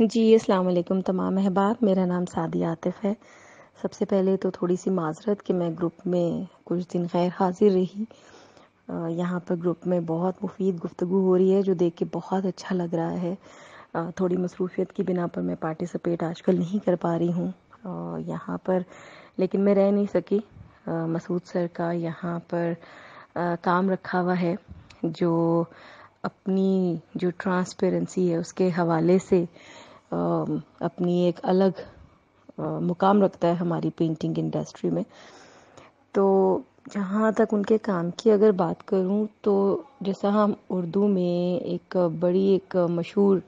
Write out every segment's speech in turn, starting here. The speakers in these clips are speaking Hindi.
जी अस्सलाम वालेकुम तमाम अहबाब मेरा नाम सादी आतिफ़ है सबसे पहले तो थोड़ी सी माजरत कि मैं ग्रुप में कुछ दिन गैर हाजिर रही यहाँ पर ग्रुप में बहुत मुफीद गुफ्तु हो रही है जो देख के बहुत अच्छा लग रहा है थोड़ी मसरूफियत की बिना पर मैं पार्टिसिपेट आजकल नहीं कर पा रही हूँ यहाँ पर लेकिन मैं रह नहीं सकी मसूद सर का यहाँ पर काम रखा हुआ है जो अपनी जो ट्रांसपेरेंसी है उसके हवाले से अपनी एक अलग मुकाम रखता है हमारी पेंटिंग इंडस्ट्री में तो जहाँ तक उनके काम की अगर बात करूँ तो जैसा हम उर्दू में एक बड़ी एक मशहूर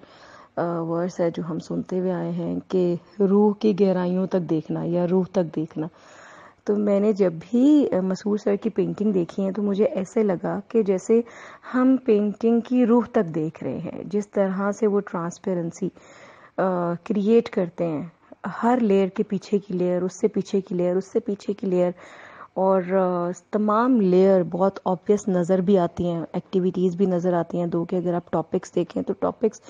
वर्स है जो हम सुनते हुए आए हैं कि रूह की गहराइयों तक देखना या रूह तक देखना तो मैंने जब भी मसूर सर की पेंटिंग देखी है तो मुझे ऐसे लगा कि जैसे हम पेंटिंग की रूह तक देख रहे हैं जिस तरह से वो ट्रांसपेरेंसी क्रिएट करते हैं हर लेयर के पीछे की लेयर उससे पीछे की लेयर उससे पीछे की लेयर और तमाम लेयर बहुत ऑब्वियस नज़र भी आती हैं एक्टिविटीज़ भी नज़र आती हैं दो के अगर आप टॉपिक्स देखें तो टॉपिक्स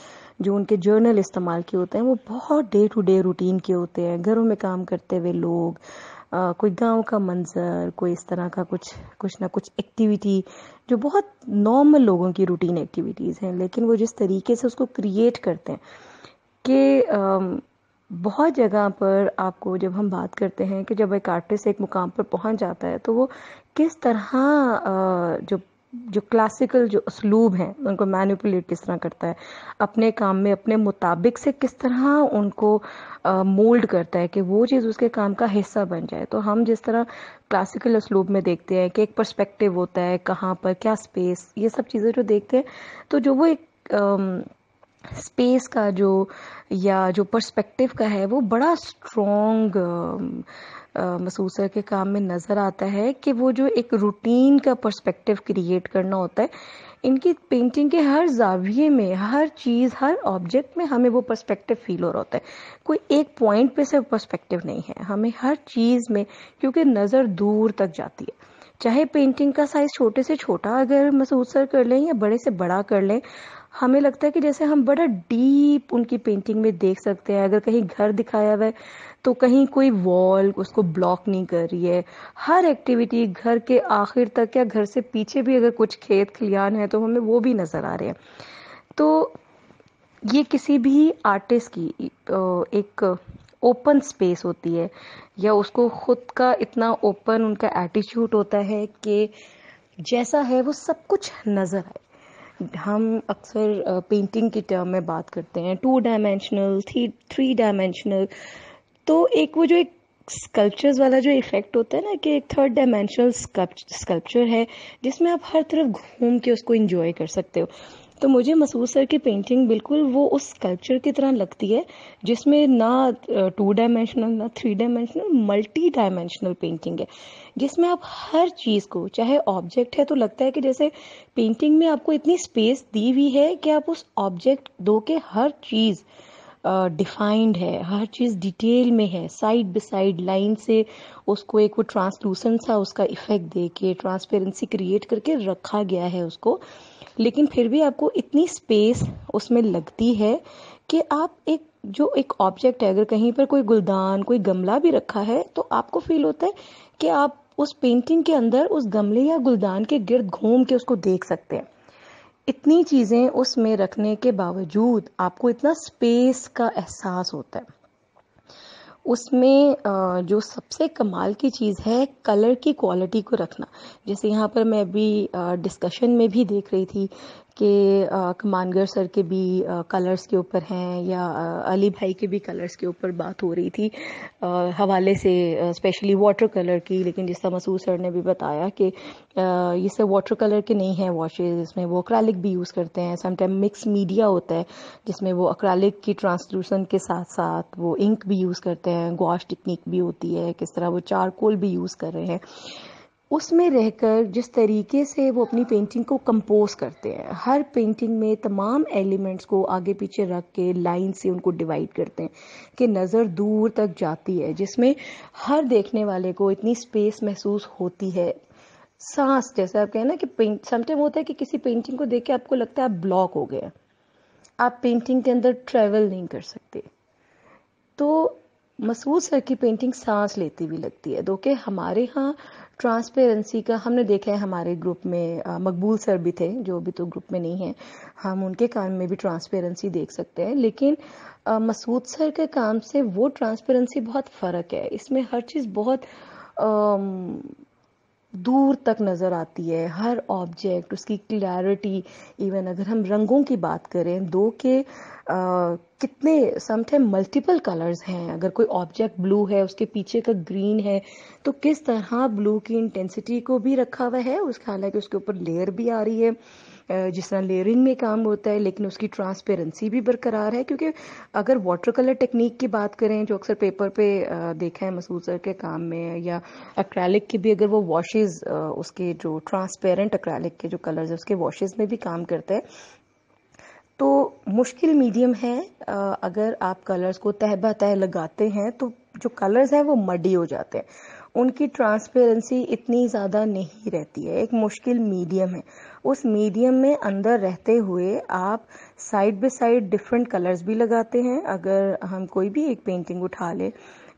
जो उनके जर्नल इस्तेमाल किए होते हैं वो बहुत डे टू डे रूटीन के होते हैं घरों में काम करते हुए लोग आ, कोई गांव का मंजर कोई इस तरह का कुछ कुछ ना कुछ एक्टिविटी जो बहुत नॉर्मल लोगों की रूटीन एक्टिविटीज़ हैं लेकिन वो जिस तरीके से उसको क्रिएट करते हैं कि बहुत जगह पर आपको जब हम बात करते हैं कि जब एक आर्टिस्ट एक मुकाम पर पहुंच जाता है तो वो किस तरह जो जो क्लासिकल जो उसलूब हैं उनको मैनिपुलेट किस तरह करता है अपने काम में अपने मुताबिक से किस तरह उनको मोल्ड करता है कि वो चीज़ उसके काम का हिस्सा बन जाए तो हम जिस तरह क्लासिकल उसलूब में देखते हैं कि एक पर्सपेक्टिव होता है कहाँ पर क्या स्पेस ये सब चीज़ें जो देखते हैं तो जो वो एक स्पेस का जो या जो पर्सपेक्टिव का है वो बड़ा स्ट्रॉन्ग मसूसर के काम में नज़र आता है कि वो जो एक रूटीन का पर्सपेक्टिव क्रिएट करना होता है इनकी पेंटिंग के हर जाविये में हर चीज़ हर ऑब्जेक्ट में हमें वो पर्सपेक्टिव फील हो रहा होता है कोई एक पॉइंट पे से पर्सपेक्टिव नहीं है हमें हर चीज़ में क्योंकि नज़र दूर तक जाती है चाहे पेंटिंग का साइज़ छोटे से छोटा अगर मसूसर कर लें या बड़े से बड़ा कर लें हमें लगता है कि जैसे हम बड़ा डीप उनकी पेंटिंग में देख सकते हैं अगर कहीं घर दिखाया हुआ है तो कहीं कोई वॉल उसको ब्लॉक नहीं कर रही है हर एक्टिविटी घर के आखिर तक या घर से पीछे भी अगर कुछ खेत खलियान है तो हमें वो भी नज़र आ रहे हैं तो ये किसी भी आर्टिस्ट की एक ओपन स्पेस होती है या उसको खुद का इतना ओपन उनका एटीट्यूड होता है कि जैसा है वो सब कुछ नज़र आए हम अक्सर पेंटिंग के टर्म में बात करते हैं two dimensional three three dimensional तो एक वो जो एक स्कल्पचर्स वाला जो इफेक्ट होता है ना कि एक थर्ड डायमेंशनल स्कल्पचर है जिसमें आप हर तरफ घूम के उसको इंजॉय कर सकते हो तो मुझे मसूद सर की पेंटिंग बिल्कुल वो उस स्कल्पचर की तरह लगती है जिसमें ना टू डायमेंशनल ना three dimensional multi dimensional painting है जिसमें आप हर चीज़ को चाहे ऑब्जेक्ट है तो लगता है कि जैसे पेंटिंग में आपको इतनी स्पेस दी हुई है कि आप उस ऑब्जेक्ट दो के हर चीज़ डिफाइंड uh, है हर चीज़ डिटेल में है साइड बाई साइड लाइन से उसको एक वो ट्रांसलूसेंट सा उसका इफेक्ट दे के ट्रांसपेरेंसी क्रिएट करके रखा गया है उसको लेकिन फिर भी आपको इतनी स्पेस उसमें लगती है कि आप एक जो एक ऑब्जेक्ट है अगर कहीं पर कोई गुलदान कोई गमला भी रखा है तो आपको फील होता है कि आप उस पेंटिंग के अंदर उस गमले या गुलदान के गिर्द घूम के उसको देख सकते हैं इतनी चीज़ें उसमें रखने के बावजूद आपको इतना स्पेस का एहसास होता है उसमें जो सबसे कमाल की चीज़ है कलर की क्वालिटी को रखना जैसे यहाँ पर मैं अभी डिस्कशन में भी देख रही थी आपके कमानगर सर के भी कलर्स के ऊपर हैं या अली भाई के भी कलर्स के ऊपर बात हो रही थी हवाले से स्पेशली वाटर कलर की लेकिन जिस तरह मसूद सर ने भी बताया कि ये सब वाटर कलर के नहीं हैं वॉशेज इसमें वो अक्रैलिक भी यूज़ करते हैं समटाइम मिक्स मीडिया होता है जिसमें वो अक्रालिक की ट्रांसलूसन के साथ साथ वो इंक भी यूज़ करते हैं गोश टिकनिक भी होती है किस तरह वो चारकोल भी यूज़ कर रहे हैं उसमें रहकर जिस तरीके से वो अपनी पेंटिंग को कंपोज करते हैं हर पेंटिंग में तमाम एलिमेंट्स को आगे पीछे रख के लाइन से उनको डिवाइड करते हैं कि नज़र दूर तक जाती है जिसमें हर देखने वाले को इतनी स्पेस महसूस होती है सांस जैसे आप कहें ना कि पेंट समटाइम होता है कि किसी पेंटिंग को देख के आपको लगता है आप ब्लॉक हो गए आप पेंटिंग के अंदर ट्रेवल नहीं कर सकते तो मसूद सर की पेंटिंग सांस लेती हुई लगती है दो तो कि हमारे यहाँ ट्रांसपेरेंसी का हमने देखा है हमारे ग्रुप में मकबूल सर भी थे जो अभी तो ग्रुप में नहीं है हम उनके काम में भी ट्रांसपेरेंसी देख सकते हैं लेकिन मसूद सर के काम से वो ट्रांसपेरेंसी बहुत फ़र्क है इसमें हर चीज़ बहुत दूर तक नज़र आती है हर ऑब्जेक्ट उसकी क्लैरिटी इवन अगर हम रंगों की बात करें दो के आ, कितने समटाइम मल्टीपल कलर्स हैं अगर कोई ऑब्जेक्ट ब्लू है उसके पीछे का ग्रीन है तो किस तरह ब्लू की इंटेंसिटी को भी रखा हुआ है उसके हालांकि उसके ऊपर लेयर भी आ रही है जिस तरह लेयरिंग में काम होता है लेकिन उसकी ट्रांसपेरेंसी भी बरकरार है क्योंकि अगर वाटर कलर टेक्निक की बात करें जो अक्सर पेपर पे देखा है मसूद सर के काम में या अक्रैलिक के भी अगर वो वॉशेज उसके जो ट्रांसपेरेंट अक्रैलिक के जो कलर्स है उसके वॉशेज में भी काम करते हैं तो मुश्किल मीडियम है अगर आप कलर्स को तह बह तह लगाते हैं तो जो कलर्स हैं वो मडी हो जाते हैं उनकी ट्रांसपेरेंसी इतनी ज़्यादा नहीं रहती है एक मुश्किल मीडियम है उस मीडियम में अंदर रहते हुए आप side by side different colours भी लगाते हैं अगर हम कोई भी एक पेंटिंग उठा ले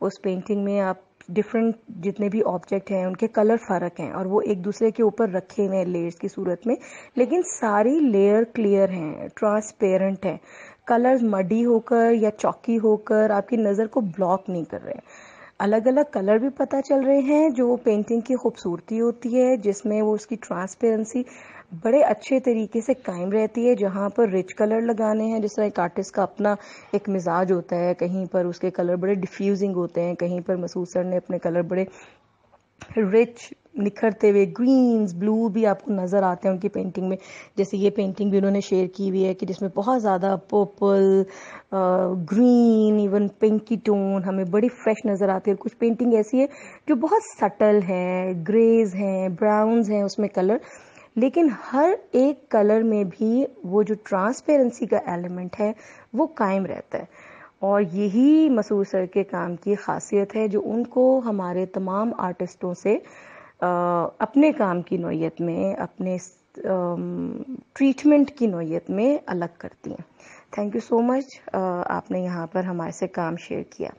उस पेंटिंग में आप डिफरेंट जितने भी ऑब्जेक्ट हैं उनके कलर फ़र्क हैं और वो एक दूसरे के ऊपर रखे हुए हैं लेयर्स की सूरत में लेकिन सारी लेयर क्लियर हैं ट्रांसपेरेंट हैं कलर्स मडी होकर या चौकी होकर आपकी नज़र को ब्लॉक नहीं कर रहे हैं अलग अलग कलर भी पता चल रहे हैं जो पेंटिंग की खूबसूरती होती है जिसमें वो उसकी ट्रांसपेरेंसी बड़े अच्छे तरीके से कायम रहती है जहाँ पर रिच कलर लगाने हैं जिस तरह एक आर्टिस्ट का अपना एक मिजाज होता है कहीं पर उसके कलर बड़े डिफ्यूजिंग होते हैं कहीं पर मसूद सर ने अपने कलर बड़े रिच निखरते हुए ग्रीन्स ब्लू भी आपको नज़र आते हैं उनकी पेंटिंग में जैसे ये पेंटिंग भी उन्होंने शेयर की हुई है कि जिसमें बहुत ज़्यादा purple green even pinky tone हमें बड़ी फ्रेश नज़र आती है कुछ पेंटिंग ऐसी है जो बहुत सटल है ग्रेज हैं ब्राउन्स हैं उसमें कलर लेकिन हर एक कलर में भी वो जो ट्रांसपेरेंसी का एलिमेंट है वो कायम रहता है और यही मसूर सर के काम की खासियत है जो उनको हमारे तमाम आर्टिस्टों से अपने काम की नोयत में अपने ट्रीटमेंट की नोयत में अलग करती हैं थैंक यू सो मच आपने यहाँ पर हमारे से काम शेयर किया